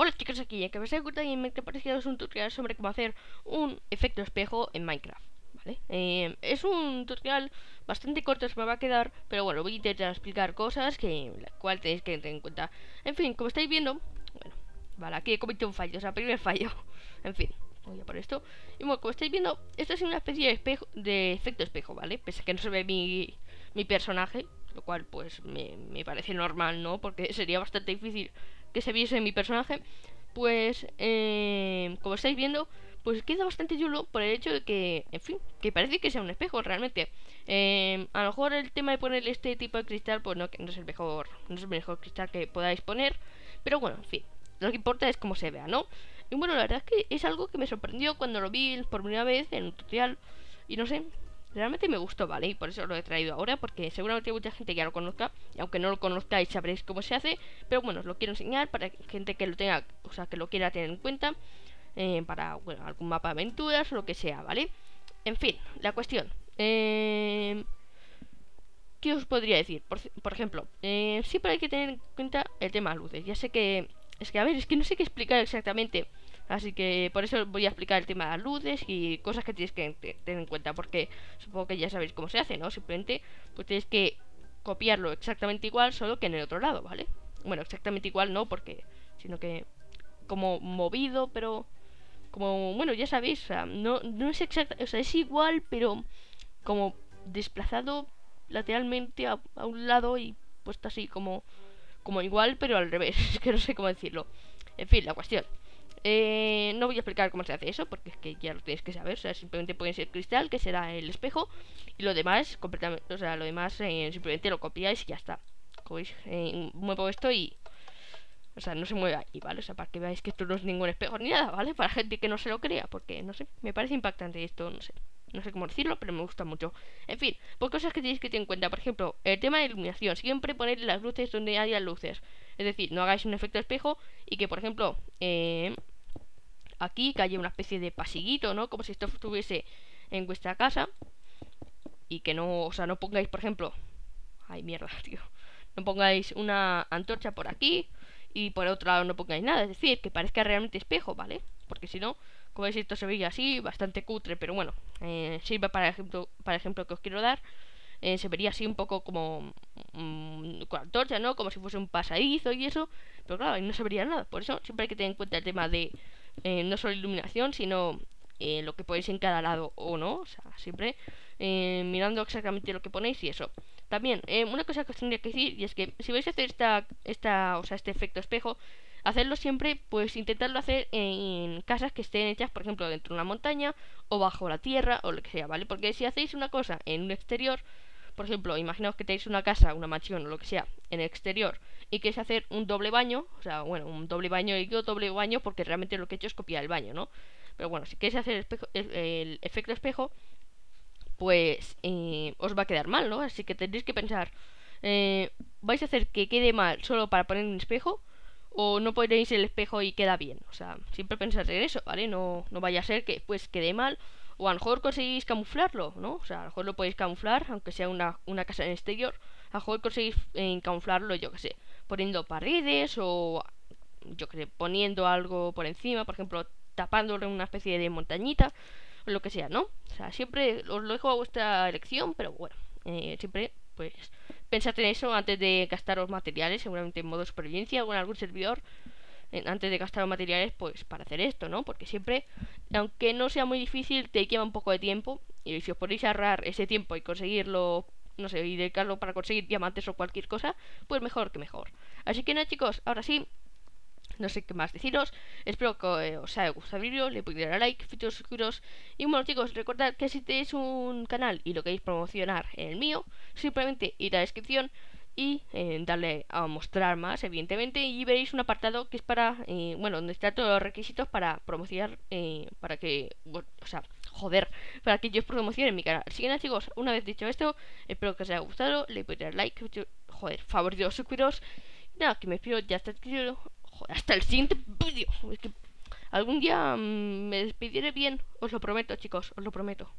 Hola chicos, aquí ya que me gustado y me he es un tutorial sobre cómo hacer un efecto espejo en Minecraft ¿Vale? Eh, es un tutorial bastante corto, se me va a quedar Pero bueno, voy a intentar explicar cosas que la cual tenéis que tener en cuenta En fin, como estáis viendo Bueno, vale, aquí he cometido un fallo, o sea, primer fallo En fin, voy a por esto Y bueno, como estáis viendo, esto es una especie de, espejo, de efecto espejo, ¿vale? Pese a que no se ve mi, mi personaje Lo cual, pues, me, me parece normal, ¿no? Porque sería bastante difícil que se viese mi personaje, pues eh, como estáis viendo, pues queda bastante chulo por el hecho de que, en fin, que parece que sea un espejo realmente. Eh, a lo mejor el tema de poner este tipo de cristal, pues no, no es el mejor, no es el mejor cristal que podáis poner, pero bueno, en fin, lo que importa es cómo se vea, ¿no? Y bueno, la verdad es que es algo que me sorprendió cuando lo vi por primera vez en un tutorial, y no sé, Realmente me gustó, ¿vale? Y por eso lo he traído ahora, porque seguramente hay mucha gente que ya lo conozca, y aunque no lo conozcáis sabréis cómo se hace, pero bueno, os lo quiero enseñar para gente que lo tenga, o sea, que lo quiera tener en cuenta, eh, para, algún mapa de aventuras o lo que sea, ¿vale? En fin, la cuestión. Eh, ¿Qué os podría decir? Por, ejemplo, eh, siempre hay que tener en cuenta el tema de luces. Ya sé que... Es que, a ver, es que no sé qué explicar exactamente. Así que por eso voy a explicar el tema de las luces y cosas que tienes que tener en cuenta, porque supongo que ya sabéis cómo se hace, ¿no? Simplemente pues tienes que copiarlo exactamente igual, solo que en el otro lado, ¿vale? Bueno, exactamente igual no, porque sino que como movido, pero como, bueno, ya sabéis, o sea, no, no es exactamente... o sea, es igual, pero como desplazado lateralmente a, un lado y puesto así como, como igual, pero al revés, que no sé cómo decirlo. En fin, la cuestión. Eh, no voy a explicar cómo se hace eso, porque es que ya lo tenéis que saber. O sea, simplemente pueden ser cristal, que será el espejo, y lo demás, completamente, o sea, lo demás eh, simplemente lo copiáis y ya está. Como veis, eh, muevo esto y... O sea, no se mueva Y ¿vale? O sea, para que veáis que esto no es ningún espejo ni nada, ¿vale? Para gente que no se lo crea, porque, no sé, me parece impactante esto, no sé. No sé cómo decirlo, pero me gusta mucho. En fin, por pues cosas que tenéis que tener en cuenta. Por ejemplo, el tema de iluminación. Siempre poner las luces donde haya luces. Es decir, no hagáis un efecto espejo y que, por ejemplo, eh, aquí, que haya una especie de pasiguito, ¿no? Como si esto estuviese en vuestra casa. Y que no, o sea, no pongáis, por ejemplo... Ay, mierda, tío. No pongáis una antorcha por aquí y por otro lado no pongáis nada. Es decir, que parezca realmente espejo, ¿vale? Porque si no, como veis, esto se veía así, bastante cutre, pero bueno, sirva eh, sirve para ejemplo, para ejemplo que os quiero dar. Eh, se vería así un poco como mm, con antorcha, ¿no? Como si fuese un pasadizo y eso, pero claro, y no se vería nada. Por eso siempre hay que tener en cuenta el tema de eh, no solo iluminación, sino eh, lo que ponéis en cada lado o no, o sea, siempre eh, mirando exactamente lo que ponéis y eso. También, una cosa que os tendría que decir, y es que si vais a hacer esta, esta, o sea, este efecto espejo, hacerlo siempre, pues intentarlo hacer en casas que estén hechas, por ejemplo, dentro de una montaña o bajo la tierra o lo que sea, ¿vale? Porque si hacéis una cosa en un exterior, por ejemplo, imaginaos que tenéis una casa, una mansión o lo que sea, en el exterior y queréis hacer un doble baño, o sea, bueno, un doble baño y yo doble baño porque realmente lo que he hecho es copiar el baño, ¿no? Pero bueno, si queréis hacer el, efecto espejo, pues eh, os va a quedar mal, ¿no? Así que tendréis que pensar, eh, ¿vais a hacer que quede mal solo para poner un espejo? ¿O no ponéis el espejo y queda bien? O sea, siempre pensad en eso, ¿vale? No, no vaya a ser que pues quede mal o a lo mejor conseguís camuflarlo, ¿no? O sea, a lo mejor lo podéis camuflar, aunque sea una, casa en exterior. A lo mejor conseguís eh, camuflarlo, yo que sé, poniendo paredes o, yo que sé, poniendo algo por encima, por ejemplo, tapándole una especie de montañita, o lo que sea, ¿no? O sea, siempre os lo dejo a vuestra elección, pero bueno, eh, siempre, pues, pensad en eso antes de gastar los materiales, seguramente en modo supervivencia o en algún servidor antes de gastar materiales pues para hacer esto, ¿no? Porque siempre, aunque no sea muy difícil, te lleva un poco de tiempo y si os podéis ahorrar ese tiempo y conseguirlo, no sé, y dedicarlo para conseguir diamantes o cualquier cosa, pues mejor que mejor. Así que nada chicos, ahora sí, no sé qué más deciros. Espero que eh, os haya gustado el vídeo, le podéis dar a like, futuros suscribiros. Y bueno chicos, recordad que si tenéis un canal y lo queréis promocionar en el mío, simplemente ir a la descripción y eh, darle a mostrar más, evidentemente, y veréis un apartado que es para, eh, bueno, donde está todos los requisitos para promocionar, eh, para que, o sea, joder, para que yo os promocione en mi canal. Así que nada, chicos, una vez dicho esto, espero que os haya gustado, le podéis dar like, joder, favoritos, suscribiros, nada, que me despido, ya hasta el, hasta el siguiente vídeo, algún día mm, me despediré bien, os lo prometo, chicos, os lo prometo.